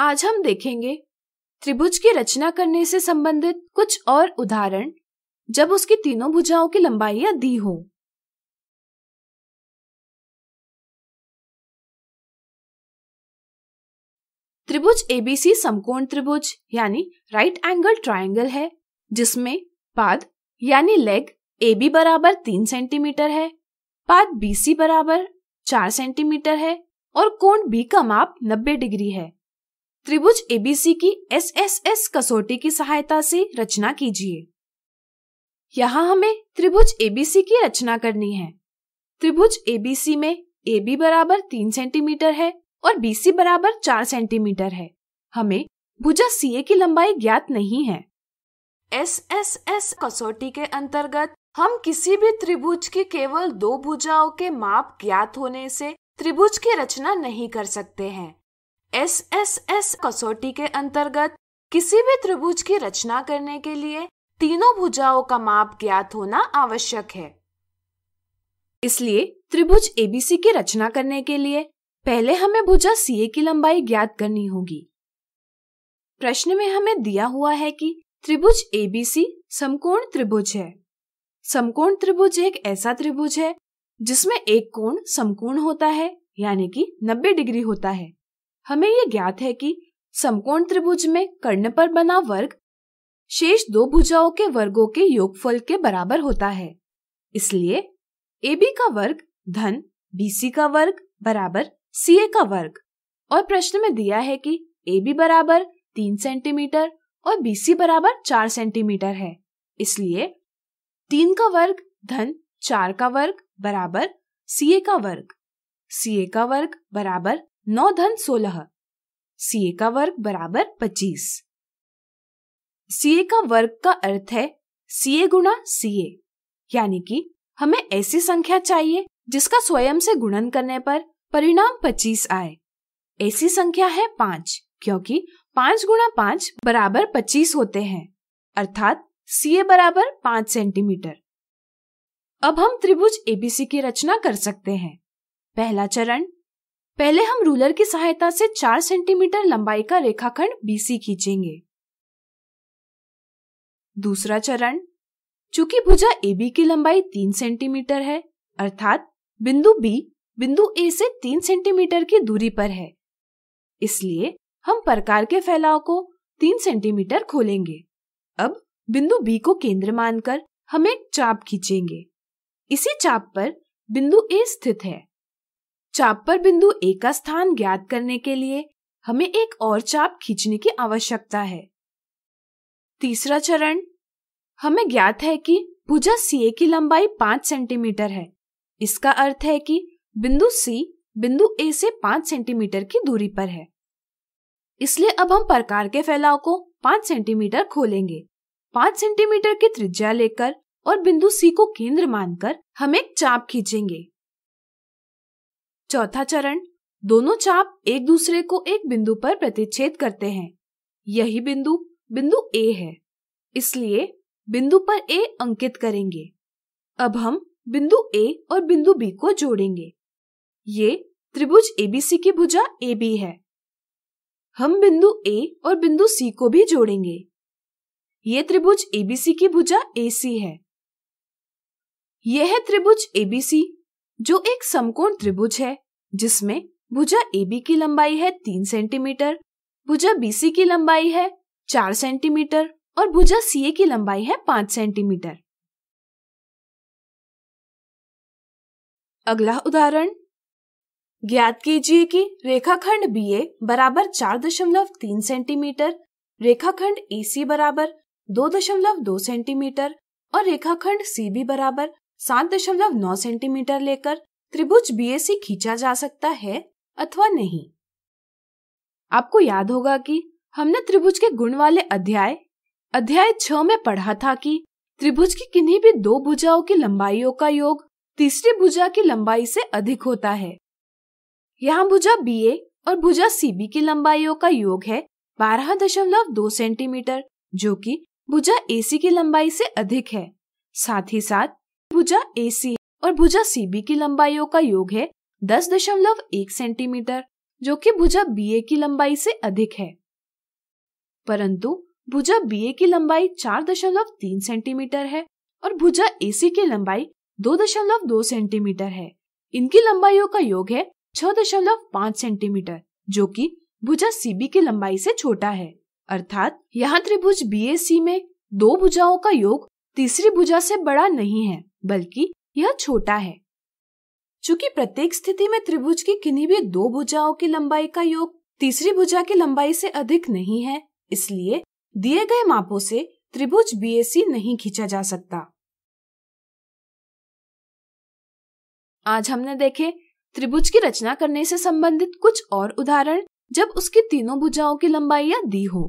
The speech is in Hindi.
आज हम देखेंगे त्रिभुज की रचना करने से संबंधित कुछ और उदाहरण जब उसकी तीनों भुजाओं की लंबाइयां दी हो त्रिभुज एबीसी समकोण त्रिभुज यानी राइट एंगल ट्रायंगल है जिसमें पाद यानी लेग ए बराबर तीन सेंटीमीटर है पाद बीसी बराबर चार सेंटीमीटर है और कोण बी का माप नब्बे डिग्री है त्रिभुज एबीसी की एसएसएस कसौटी की सहायता से रचना कीजिए यहाँ हमें त्रिभुज एबीसी की रचना करनी है त्रिभुज एबीसी में ए बी बराबर तीन सेंटीमीटर है और बीसी बराबर चार सेंटीमीटर है हमें भुजा ए की लंबाई ज्ञात नहीं है एस एस एस कसौटी के अंतर्गत हम किसी भी त्रिभुज की केवल दो भुजाओं के माप ज्ञात होने से त्रिभुज की रचना नहीं कर सकते हैं एस एस एस कसौटी के अंतर्गत किसी भी त्रिभुज की रचना करने के लिए तीनों भुजाओं का माप ज्ञात होना आवश्यक है इसलिए त्रिभुज एबीसी की रचना करने के लिए पहले हमें भुजा सीए की लंबाई ज्ञात करनी होगी प्रश्न में हमें दिया हुआ है कि त्रिभुज एबीसी समकोण त्रिभुज है समकोण त्रिभुज एक ऐसा त्रिभुज है जिसमें एक कोण समकोण होता है यानी कि 90 डिग्री होता है हमें यह ज्ञात है कि समकोण त्रिभुज में कर्ण पर बना वर्ग शेष दो भुजाओं के वर्गों के योगफल के बराबर होता है इसलिए ए बी का वर्ग धन सी का वर्ग बराबर सी ए का वर्ग और प्रश्न में दिया है कि ए बी बराबर तीन सेंटीमीटर और बीसी बराबर चार सेंटीमीटर है इसलिए तीन का वर्ग धन चार का वर्ग बराबर सी ए का वर्ग सी ए का वर्ग बराबर नौ धन सोलह सीए का वर्ग बराबर पच्चीस सीए का वर्ग का अर्थ है सीए गुणा सीए यानी कि हमें ऐसी संख्या चाहिए जिसका स्वयं से गुणन करने पर परिणाम पच्चीस आए ऐसी संख्या है पांच क्योंकि पांच गुणा पांच बराबर पच्चीस होते हैं अर्थात सीए बराबर पांच सेंटीमीटर अब हम त्रिभुज एबीसी की रचना कर सकते हैं पहला चरण पहले हम रूलर की सहायता से चार सेंटीमीटर लंबाई का रेखाखंड सी खींचेंगे दूसरा चरण चूंकि भुजा बी की लंबाई तीन सेंटीमीटर है अर्थात बिंदु बी बिंदु ए से तीन सेंटीमीटर की दूरी पर है इसलिए हम प्रकार के फैलाव को तीन सेंटीमीटर खोलेंगे अब बिंदु बी को केंद्र मानकर हम एक चाप खींचेंगे इसी चाप पर बिंदु ए स्थित है चाप पर बिंदु ए का स्थान ज्ञात करने के लिए हमें एक और चाप खींचने की आवश्यकता है तीसरा चरण हमें ज्ञात है कि भुजा सी ए की लंबाई पांच सेंटीमीटर है इसका अर्थ है कि बिंदु सी बिंदु ए से पांच सेंटीमीटर की दूरी पर है इसलिए अब हम प्रकार के फैलाव को पांच सेंटीमीटर खोलेंगे पांच सेंटीमीटर की त्रिज्या लेकर और बिंदु सी को केंद्र मानकर हम एक चाप खींचेंगे चौथा चरण दोनों चाप एक दूसरे को एक बिंदु पर प्रतिच्छेद करते हैं यही बिंदु बिंदु ए है इसलिए बिंदु पर ए अंकित करेंगे अब हम बिंदु ए और बिंदु बी को जोड़ेंगे ये त्रिभुज एबीसी की भुजा ए बी है हम बिंदु ए और बिंदु सी को भी जोड़ेंगे ये त्रिभुज एबीसी की भुजा ए सी है यह है त्रिभुज एबीसी जो एक समकोण त्रिभुज है जिसमें भुजा ए की लंबाई है तीन सेंटीमीटर भुजा बीसी की लंबाई है चार सेंटीमीटर और भुजा सीए की लंबाई है पांच सेंटीमीटर अगला उदाहरण ज्ञात कीजिए कि रेखाखंड ए बराबर चार दशमलव तीन सेंटीमीटर रेखाखंड एसी बराबर दो दशमलव दो सेंटीमीटर और रेखाखंड बी बराबर सात दशमलव नौ सेंटीमीटर लेकर त्रिभुज बीएसी खींचा जा सकता है अथवा नहीं आपको याद होगा कि हमने त्रिभुज के गुण वाले अध्याय अध्याय छ में पढ़ा था कि त्रिभुज की किन्हीं भी दो भुजाओं की लंबाइयों का योग तीसरी भुजा की लंबाई से अधिक होता है यहाँ भुजा बी ए और भुजा सीबी की लंबाइयों का योग है बारह दशमलव दो सेंटीमीटर जो कि भुजा ए सी की लंबाई से अधिक है साथ ही साथ भुजा ए सी और भुजा सी बी की लंबाइयों का योग है दस दशमलव एक सेंटीमीटर जो कि भुजा बी ए की लंबाई से अधिक है परंतु भुजा बी ए की लंबाई चार दशमलव तीन सेंटीमीटर है और भुजा ए सी की लंबाई दो दशमलव दो सेंटीमीटर है इनकी लंबाइयों का योग है छह दशमलव पाँच सेंटीमीटर जो कि भुजा सी बी की लंबाई से छोटा है अर्थात यहाँ त्रिभुज बी ए सी में दो भुजाओं का योग तीसरी भुजा से बड़ा नहीं है बल्कि यह छोटा है चूंकि प्रत्येक स्थिति में त्रिभुज की किन्हीं भी दो भुजाओं की लंबाई का योग तीसरी भुजा की लंबाई से अधिक नहीं है इसलिए दिए गए मापों से त्रिभुज बीएसी नहीं खींचा जा सकता आज हमने देखे त्रिभुज की रचना करने से संबंधित कुछ और उदाहरण जब उसकी तीनों भुजाओं की लंबाइयां दी हो